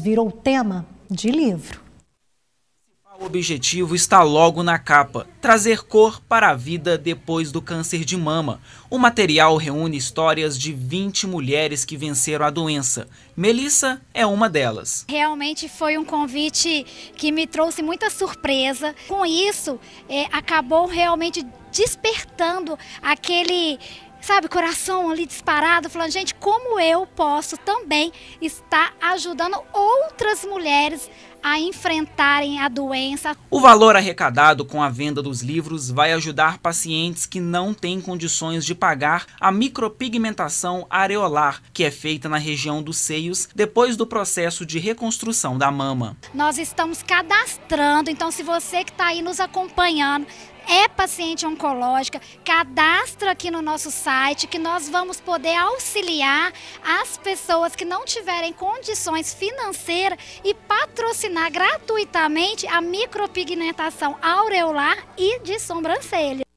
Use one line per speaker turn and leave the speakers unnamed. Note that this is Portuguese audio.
virou tema de livro.
O objetivo está logo na capa: trazer cor para a vida depois do câncer de mama. O material reúne histórias de 20 mulheres que venceram a doença. Melissa é uma delas.
Realmente foi um convite que me trouxe muita surpresa. Com isso, é, acabou realmente despertando aquele sabe, coração ali disparado, falando, gente, como eu posso também estar ajudando outras mulheres a enfrentarem a doença. O
valor arrecadado com a venda dos livros vai ajudar pacientes que não têm condições de pagar a micropigmentação areolar, que é feita na região dos seios depois do processo de reconstrução da mama.
Nós estamos cadastrando, então se você que está aí nos acompanhando, é paciente oncológica, cadastra aqui no nosso site que nós vamos poder auxiliar as pessoas que não tiverem condições financeiras e patrocinar gratuitamente a micropigmentação aureolar e de sobrancelha.